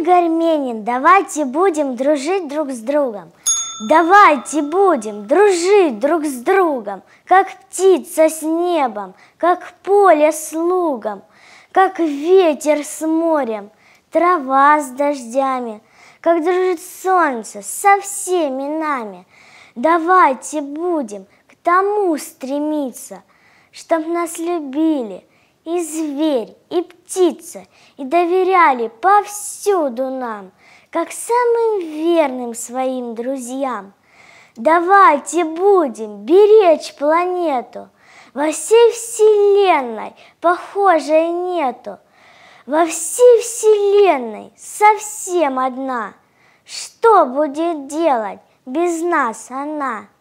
Игорь Менин, давайте будем дружить друг с другом. Давайте будем дружить друг с другом, Как птица с небом, как поле с лугом, Как ветер с морем, трава с дождями, Как дружит солнце со всеми нами. Давайте будем к тому стремиться, Чтоб нас любили – и зверь, и птица, и доверяли повсюду нам, как самым верным своим друзьям. Давайте будем беречь планету, во всей Вселенной похожей нету. Во всей Вселенной совсем одна. Что будет делать без нас она?